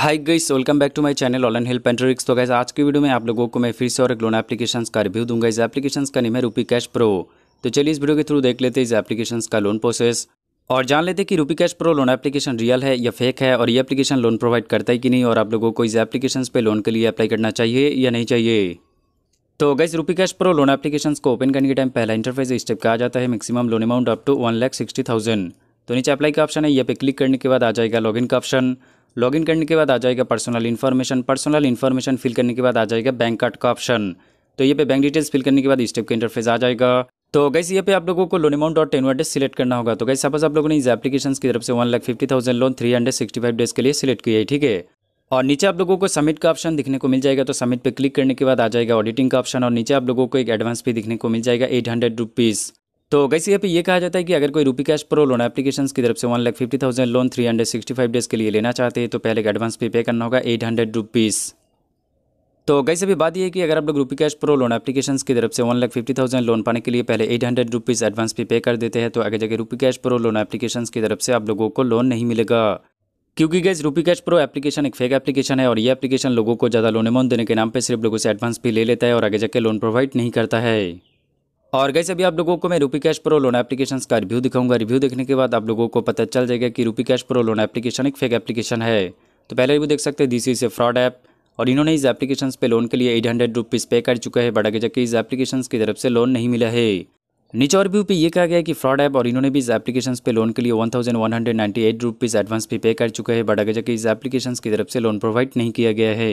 high guys welcome back to my channel ऑलन help and tricks तो guys आज की वीडियो में आप लोगों को मैं फिर से और एक लोन एप्लीकेशन का रिव्यू दूंगा इस एप्लीकेशन का नेम है रूपी कैश प्रो तो चलिए इस वीडियो के थ्रू देख लेते हैं इस एप्लीकेशन का लोन प्रोसेस और जान लेते हैं कि rupee cash pro loan application real है या फेक है और ये एप्लीकेशन लोन प्रोवाइड करता है कि नहीं और आप लोगों को इस एप्लीकेशन पर लोन के लिए अप्लाई करना चाहिए या नहीं चाहिए तो guys rupee cash pro loan application को ओपन करने के टाइम पहला इंटरफेस इस टाइप का आ जाता है maximum loan amount up to one lakh sixty thousand तो नीचे अप्लाई का ऑप्शन है यह पे क्लिक करने के बाद आ जाएगा लॉगिन का ऑप्शन लॉगिन करने के बाद आ जाएगा personal information personal information fill करने के बाद आ जाएगा बैंक कार्ड का ऑप्शन तो ये पे बैंक डिटेल्स फिल करने के बाद इस टाइप का इंटरफेस आ जाएगा तो गैस ये पे आप लोगों को लोन अमाउंट और टेन डेज सिलेक्ट करना होगा तो गैस सपोज आप लोगों ने इस एप्लीकेशन की तरफ से one lakh fifty thousand loan three hundred sixty five days के लिए सिलेक्ट किया है ठीक है और नीचे आप लोगों को सबमिट का ऑप्शन दिखने को मिल जाएगा तो सबमिट पे क्लिक करने के बाद आ जाएगा ऑडिटिंग का ऑप्शन और नीचे आप लोगों को एक एडवांस भी दिखने को मिल जाएगा एट हंड्रेड रुपीज़ तो कैसे यहाँ पे ये कहा जाता है कि अगर कोई रूपी कैश प्रो लोन एप्लीकेशन की तरफ से one lakh fifty thousand loan three hundred sixty five days के लिए लेना चाहते हैं तो पहले एडवांस पे पे करना होगा एट हंड्रेड रुपीज़ तो कैसे अभी बात यह है कि अगर आप लोग रूपी कैश प्रो लोन एप्लीकेशन की तरफ से one lakh fifty thousand loan पाने के लिए पहले एट हंड्रेड रुपीज़ एडवांस पे पे कर देते हैं तो आगे जगह रूपी कैश प्रो लोन एप्लीकेशन की तरफ से आप लोगों को लोन नहीं मिलेगा क्योंकि guys rupee cash pro application एक फेक एप्लीकेशन है और ये एप्लीकेशन लोगों को ज़्यादा लोन अमाउंट देने के नाम पर सिर्फ लोगों से एडवांस भी ले लेता है और आगे जाके लोन प्रोवाइड नहीं करता है और गैस अभी आप लोगों को मैं rupee cash pro loan application का रिव्यू दिखाऊंगा रिव्यू देखने के बाद आप लोगों को पता चल जाएगा कि rupee cash pro loan application एक फेक एप्लीकेशन है तो पहले भी देख सकते हैं this is a fraud app और इन्होंने इस एप्लीकेशन पे लोन के लिए एट हंड्रेड रुपीज़ पे कर चुका है बड़ा गजा के इस एप्लीकेशन की तरफ से लोन नहीं मिला है नीचे और व्यू पे ये कहा गया कि फ्रॉड ऐप और इन्होंने भी इस एप्लीकेशन पे लोन के लिए one thousand one hundred ninety eight rupees advance भी पे कर चुका है बड़ा गजा के इस एप्लीकेशन की तरफ से लोन प्रोवाइड नहीं किया गया है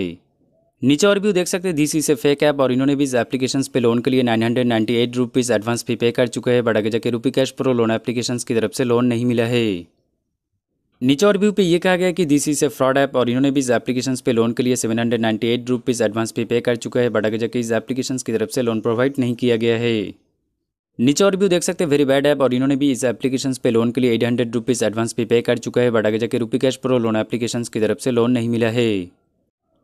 नीचे और व्यू देख सकते हैं दिस से फेक ऐप और इन्होंने भी इस एप्लीकेशन पे लोन के लिए nine hundred ninety eight rupees advance भी पे कर चुके हैं बड़ा गजा के rupee cash pro loan application की तरफ से लोन नहीं मिला है नीचे और व्यू पे ये कहा गया कि this is a fraud app और इन्होंने भी इस एप्लीकेशन पे लोन के लिए seven hundred ninety eight rupees advance भी पे कर चुके हैं बडा गजा के इस एप्लीकेशन की तरफ से लोन प्रोवाइड नहीं किया गया है नीचे और व्यू देख सकते हैं वेरी बैड ऐप और इन्होंने भी इस एप्लीकेशन पे लोन के लिए एट हंड्रेड रुपीज़ एडवांस भी पे कर चुका है बडा गजा के rupee cash pro loan application की तरफ से लोन नहीं मिला है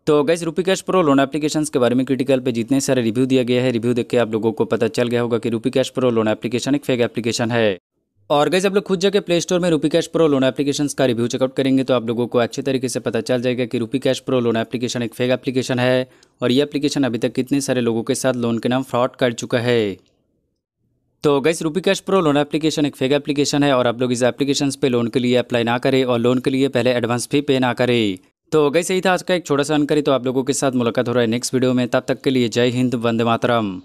तो guys rupee cash pro loan application के बारे में क्रिटिकल पे जितने सारे रिव्यू दिया गया है रिव्यू देख के आप लोगों को पता चल गया होगा कि rupee cash pro loan application एक फेक एप्लीकेशन है और गैस आप लोग खुद जाके प्ले स्टोर में rupee cash pro loan application का रिव्यू चेकआउट करेंगे तो आप लोगों को अच्छे तरीके से पता चल जाएगा कि rupee cash pro loan application एक फेक एप्लीकेशन है और ये एप्लीकेशन अभी तक कितने सारे लोगों के साथ लोन के नाम फ्रॉड कर चुका है तो guys rupee cash pro loan application एक फेक एप्लीकेशन है और आप लोग इस एप्लीकेशन पे लोन के लिए अप्लाई ना करें और लोन के लिए पहले एडवांस फी पे ना करें तो गई सही था आज का एक छोटा सा जानकारी तो आप लोगों के साथ मुलाकात हो रहा है नेक्स्ट वीडियो में तब तक के लिए जय हिंद वंदे मातरम